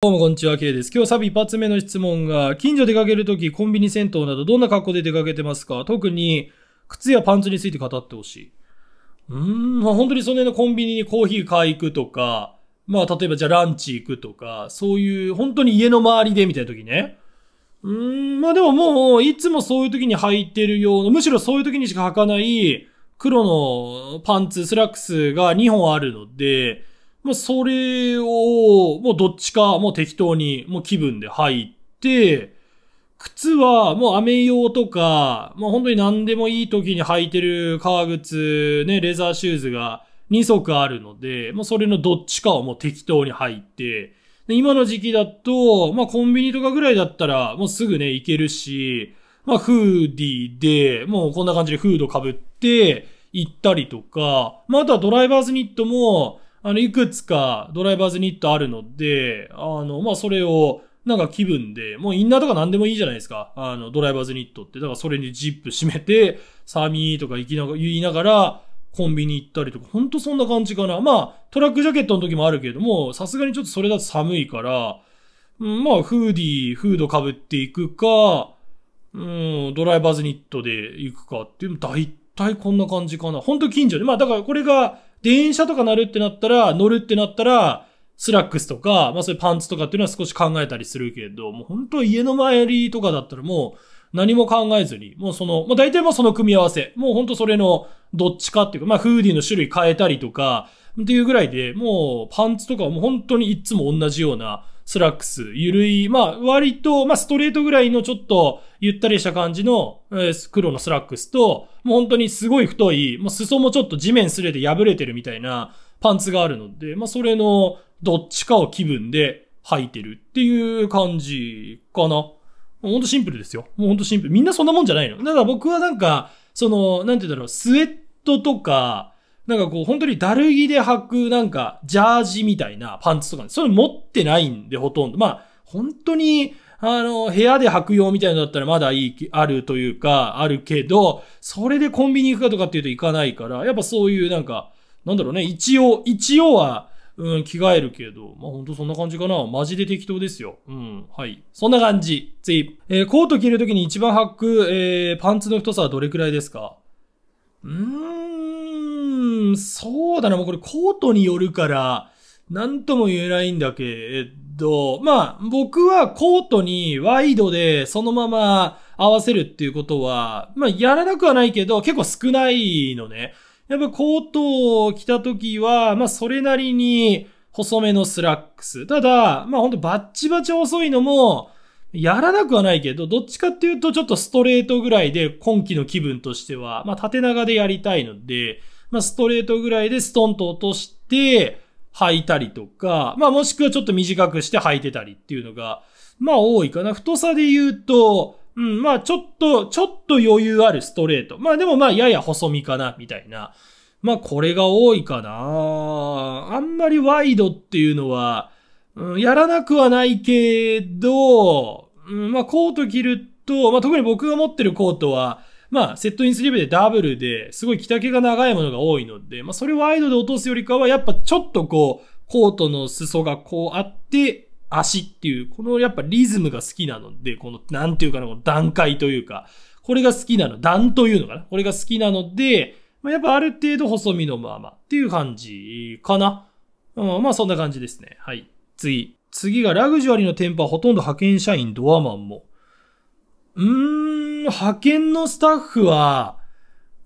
どうもこんにちは、K です。今日サビ一発目の質問が、近所出かけるとき、コンビニ銭湯などどんな格好で出かけてますか特に、靴やパンツについて語ってほしい。うーん、まあ、本当にその辺のコンビニにコーヒー買い行くとか、まあ例えばじゃあランチ行くとか、そういう、本当に家の周りでみたいなときね。うーん、まあでももう、いつもそういうときに履いてるような、むしろそういうときにしか履かない、黒のパンツ、スラックスが2本あるので、まあ、それを、もうどっちか、もう適当に、もう気分で入って、靴はもう雨用とか、まあ、本当に何でもいい時に履いてる革靴、ね、レザーシューズが2足あるので、もうそれのどっちかをもう適当に履いて、で今の時期だと、まあ、コンビニとかぐらいだったら、もうすぐね、行けるし、まあ、フーディーで、もうこんな感じでフード被って行ったりとか、まあ、あとはドライバーズニットも、あの、いくつかドライバーズニットあるので、あの、まあ、それを、なんか気分で、もうインナーとか何でもいいじゃないですか。あの、ドライバーズニットって。だからそれにジップ閉めて、サミーとか行きながら、言いながら、コンビニ行ったりとか、ほんとそんな感じかな。まあ、トラックジャケットの時もあるけれども、さすがにちょっとそれだと寒いから、うん、まあ、フーディー、フード被っていくか、うん、ドライバーズニットで行くかっていう、大体こんな感じかな。ほんと近所で。まあ、だからこれが、電車とか乗るってなったら、乗るってなったら、スラックスとか、まあそういうパンツとかっていうのは少し考えたりするけれど、もう本当家の周りとかだったらもう何も考えずに、もうその、まあ大体もうその組み合わせ、もう本当それのどっちかっていうか、まあフーディの種類変えたりとか、っていうぐらいで、もうパンツとかはもう本当にいつも同じような、スラックス、ゆるい、まあ、割と、まあ、ストレートぐらいのちょっと、ゆったりした感じの、えー、黒のスラックスと、もう本当にすごい太い、もう裾もちょっと地面すれて破れてるみたいなパンツがあるので、まあ、それの、どっちかを気分で履いてるっていう感じかな。ほんとシンプルですよ。もうほんとシンプル。みんなそんなもんじゃないの。だから僕はなんか、その、なんて言うんだろう、スウェットとか、なんかこう、本当にだるぎで履く、なんか、ジャージみたいなパンツとか、それ持ってないんで、ほとんど。まあ、本当に、あの、部屋で履く用みたいなのだったらまだいい、あるというか、あるけど、それでコンビニ行くかとかっていうと行かないから、やっぱそういうなんか、なんだろうね、一応、一応は、うん、着替えるけど、まあ、ほんとそんな感じかな。マジで適当ですよ。うん、はい。そんな感じ。次。えー、コート着るときに一番履く、えー、パンツの太さはどれくらいですかうーん。そうだな、もうこれコートによるから、なんとも言えないんだけど、まあ、僕はコートにワイドでそのまま合わせるっていうことは、まあ、やらなくはないけど、結構少ないのね。やっぱコートを着た時は、まあ、それなりに細めのスラックス。ただ、まあ、ほんとバッチバチ遅いのも、やらなくはないけど、どっちかっていうとちょっとストレートぐらいで今季の気分としては、まあ、縦長でやりたいので、まあ、ストレートぐらいでストンと落として、履いたりとか、まあ、もしくはちょっと短くして履いてたりっていうのが、まあ、多いかな。太さで言うと、うん、まあ、ちょっと、ちょっと余裕あるストレート。まあ、でもまあ、やや細身かな、みたいな。まあ、これが多いかな。あんまりワイドっていうのは、うん、やらなくはないけど、うん、まあ、コート着ると、まあ、特に僕が持ってるコートは、まあ、セットインスリーブでダブルですごい着丈が長いものが多いので、まあ、それをワイドで落とすよりかは、やっぱちょっとこう、コートの裾がこうあって、足っていう、このやっぱリズムが好きなので、この、なんていうかな、この段階というか、これが好きなの、段というのかな、これが好きなので、まあ、やっぱある程度細身のままっていう感じかな。うん、まあそんな感じですね。はい。次。次がラグジュアリーの店舗はほとんど派遣社員、ドアマンも。うーん。派遣のスタッフは、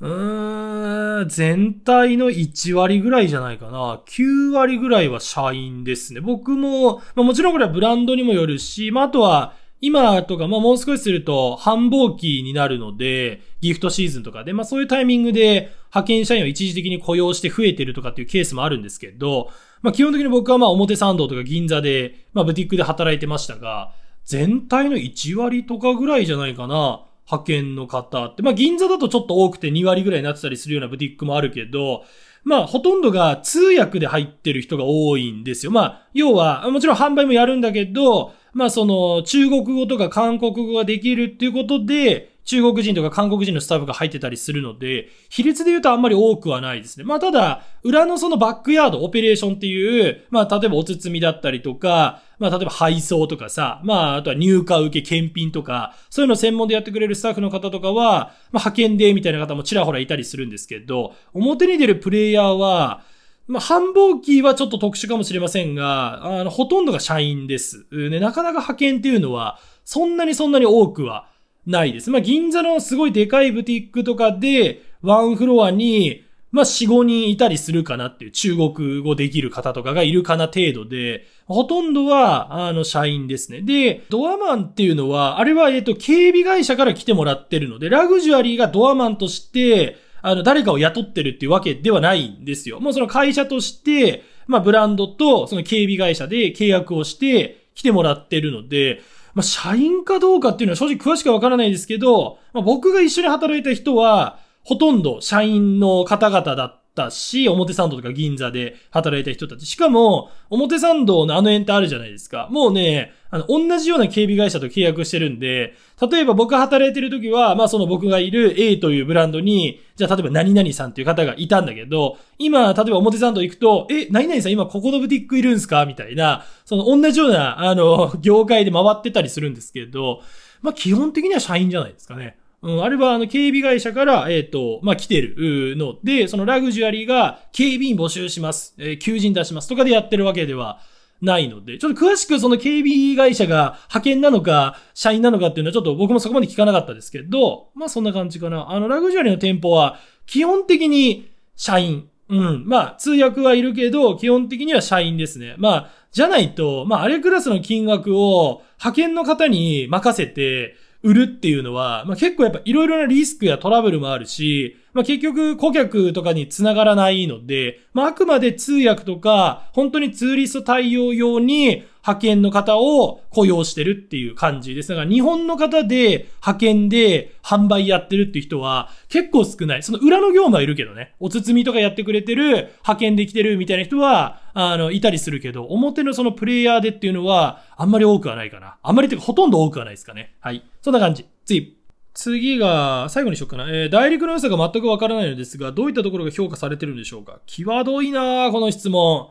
うーん、全体の1割ぐらいじゃないかな。9割ぐらいは社員ですね。僕も、まあ、もちろんこれはブランドにもよるし、まあ、あとは、今とか、まあ、もう少しすると繁忙期になるので、ギフトシーズンとかで、まあ、そういうタイミングで派遣社員を一時的に雇用して増えてるとかっていうケースもあるんですけど、まあ、基本的に僕はま、表参道とか銀座で、まあ、ブティックで働いてましたが、全体の1割とかぐらいじゃないかな。派遣の方って、まあ銀座だとちょっと多くて2割ぐらいになってたりするようなブティックもあるけど、まあほとんどが通訳で入ってる人が多いんですよ。まあ要は、もちろん販売もやるんだけど、まあその中国語とか韓国語ができるっていうことで、中国人とか韓国人のスタッフが入ってたりするので、比率で言うとあんまり多くはないですね。まあただ、裏のそのバックヤード、オペレーションっていう、まあ例えばお包みだったりとか、まあ例えば配送とかさ、まああとは入荷受け、検品とか、そういうの専門でやってくれるスタッフの方とかは、まあ派遣でみたいな方もちらほらいたりするんですけど、表に出るプレイヤーは、まあ、繁忙期はちょっと特殊かもしれませんが、あの、ほとんどが社員です。ね、なかなか派遣っていうのは、そんなにそんなに多くはないです。まあ、銀座のすごいでかいブティックとかで、ワンフロアに、まあ、4、5人いたりするかなっていう、中国語できる方とかがいるかな程度で、ほとんどは、あの、社員ですね。で、ドアマンっていうのは、あれは、えっと、警備会社から来てもらってるので、ラグジュアリーがドアマンとして、あの、誰かを雇ってるっていうわけではないんですよ。もうその会社として、まあ、ブランドと、その警備会社で契約をして、来てもらってるので、まあ、社員かどうかっていうのは正直詳しくはわからないですけど、まあ、僕が一緒に働いた人は、ほとんど社員の方々だったったし、表参道とか銀座で働いた人たち。しかも、表参道のあの辺ってあるじゃないですか。もうね、あの、同じような警備会社と契約してるんで、例えば僕働いてる時は、まあその僕がいる A というブランドに、じゃあ例えば何々さんっていう方がいたんだけど、今、例えば表参道行くと、え、何々さん今ここのブティックいるんすかみたいな、その同じような、あの、業界で回ってたりするんですけど、まあ基本的には社員じゃないですかね。うん、あれはあの警備会社から、えっ、ー、と、まあ、来てるので、そのラグジュアリーが警備員募集します、えー、求人出しますとかでやってるわけではないので、ちょっと詳しくその警備会社が派遣なのか、社員なのかっていうのはちょっと僕もそこまで聞かなかったですけど、まあ、そんな感じかな。あの、ラグジュアリーの店舗は基本的に社員。うん。まあ、通訳はいるけど、基本的には社員ですね。まあ、じゃないと、まあ、あれクラスの金額を派遣の方に任せて、売るっていうのは、まあ、結構やっぱいろいろなリスクやトラブルもあるし、まあ、結局顧客とかに繋がらないので、まあ、あくまで通訳とか、本当にツーリスト対応用に派遣の方を雇用してるっていう感じです。だから日本の方で派遣で販売やってるっていう人は結構少ない。その裏の業務はいるけどね。お包みとかやってくれてる、派遣できてるみたいな人は、あの、いたりするけど、表のそのプレイヤーでっていうのはあんまり多くはないかな。あんまりっていうかほとんど多くはないですかね。はい。そんな感じ。次。次が、最後にしようかな。えー、大陸の良さが全くわからないのですが、どういったところが評価されてるんでしょうか際どいなこの質問。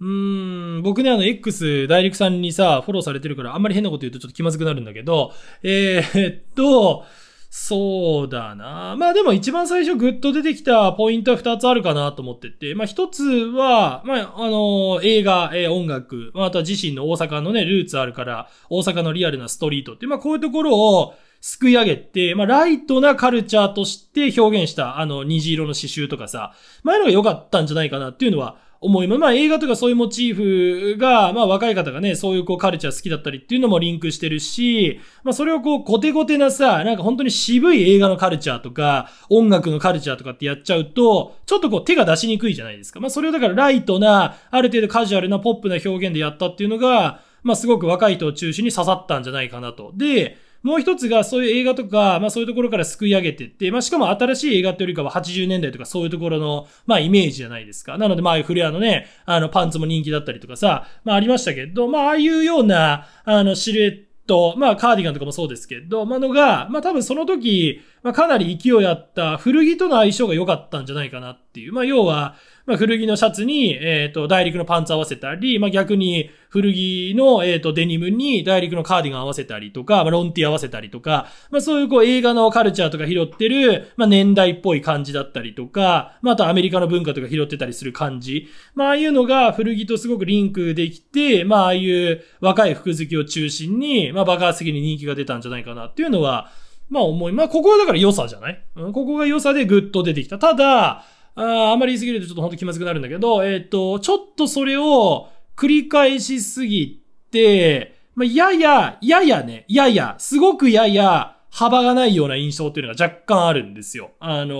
うーん、僕ね、あの、X、大陸さんにさ、フォローされてるから、あんまり変なこと言うとちょっと気まずくなるんだけど、えー、っと、そうだなまあでも一番最初グッと出てきたポイントは二つあるかなと思ってて、まあ一つは、まああのー、映画、えー、音楽、まあ、あとは自身の大阪のね、ルーツあるから、大阪のリアルなストリートって、まあこういうところを、すくい上げて、まあ、ライトなカルチャーとして表現した、あの、虹色の刺繍とかさ、前のが良かったんじゃないかなっていうのは思います。まあ、映画とかそういうモチーフが、まあ、若い方がね、そういうこう、カルチャー好きだったりっていうのもリンクしてるし、まあ、それをこう、コテコテなさ、なんか本当に渋い映画のカルチャーとか、音楽のカルチャーとかってやっちゃうと、ちょっとこう、手が出しにくいじゃないですか。まあ、それをだからライトな、ある程度カジュアルなポップな表現でやったっていうのが、まあ、すごく若い人を中心に刺さったんじゃないかなと。で、もう一つがそういう映画とか、まあそういうところからすくい上げてって、まあしかも新しい映画ってよりかは80年代とかそういうところの、まあイメージじゃないですか。なのでまあフレアのね、あのパンツも人気だったりとかさ、まあありましたけど、まあああいうような、あのシルエット、まあ、カーディガンとかもそうですけど、まあのが、まあ、多分その時、まあ、かなり勢いあった古着との相性が良かったんじゃないかなっていう。まあ、要は、まあ、古着のシャツに、えっ、ー、と、大陸のパンツ合わせたり、まあ、逆に古着の、えっ、ー、と、デニムに大陸のカーディガン合わせたりとか、まあ、ロンティ合わせたりとか、まあ、そういうこう映画のカルチャーとか拾ってる、まあ、年代っぽい感じだったりとか、まあ、あとアメリカの文化とか拾ってたりする感じ。まあ、ああいうのが古着とすごくリンクできて、まあ、ああいう若い服好きを中心に、まあ、爆発的に人気が出たんじゃないかなっていうのは、まあ思い、まあここはだから良さじゃない、うん、ここが良さでグッと出てきた。ただ、ああんまり言い過ぎるとちょっとほんと気まずくなるんだけど、えっ、ー、と、ちょっとそれを繰り返しすぎて、まあ、やや、ややね、やや、すごくやや、幅がないような印象っていうのが若干あるんですよ。あの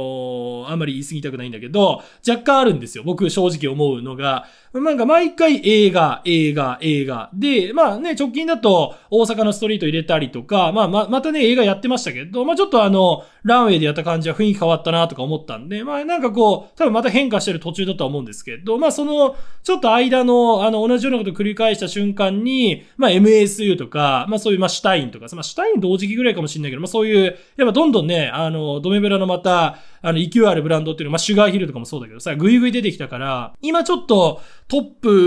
ー、あんまり言い過ぎたくないんだけど、若干あるんですよ。僕正直思うのが、なんか毎回映画、映画、映画。で、まあね、直近だと大阪のストリート入れたりとか、まあま、またね、映画やってましたけど、まあちょっとあの、ランウェイでやった感じは雰囲気変わったなとか思ったんで、まあなんかこう、多分また変化してる途中だとは思うんですけど、まあその、ちょっと間の、あの、同じようなことを繰り返した瞬間に、まあ MSU とか、まあそういう、まあシュタインとか、まあシュタイン同時期ぐらいかもしれないけど、そういう、やっぱどんどんね、あの、ドメブラのまた、あの、勢いあるブランドっていうのは、まあ、シュガーヒルとかもそうだけどさ、ぐいぐい出てきたから、今ちょっとトッ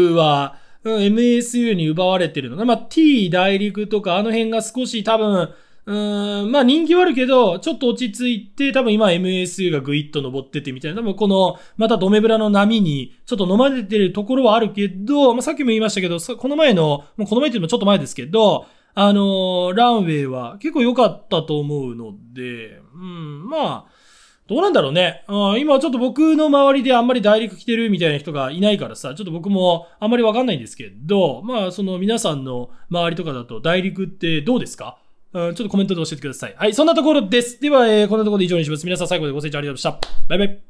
プは、うん、MSU に奪われてるのが、まあ、T 大陸とか、あの辺が少し多分、うーん、まあ人気はあるけど、ちょっと落ち着いて、多分今 MSU がぐいっと登っててみたいな、多分この、またドメブラの波に、ちょっと飲まれてるところはあるけど、まあさっきも言いましたけど、この前の、もうこの前っていうのもちょっと前ですけど、あのー、ランウェイは結構良かったと思うので、うん、まあ、どうなんだろうね。うん、今ちょっと僕の周りであんまり大陸来てるみたいな人がいないからさ、ちょっと僕もあんまりわかんないんですけど、まあその皆さんの周りとかだと大陸ってどうですかうん、ちょっとコメントで教えてください。はい、そんなところです。では、えー、こんなところで以上にします。皆さん最後までご清聴ありがとうございました。バイバイ。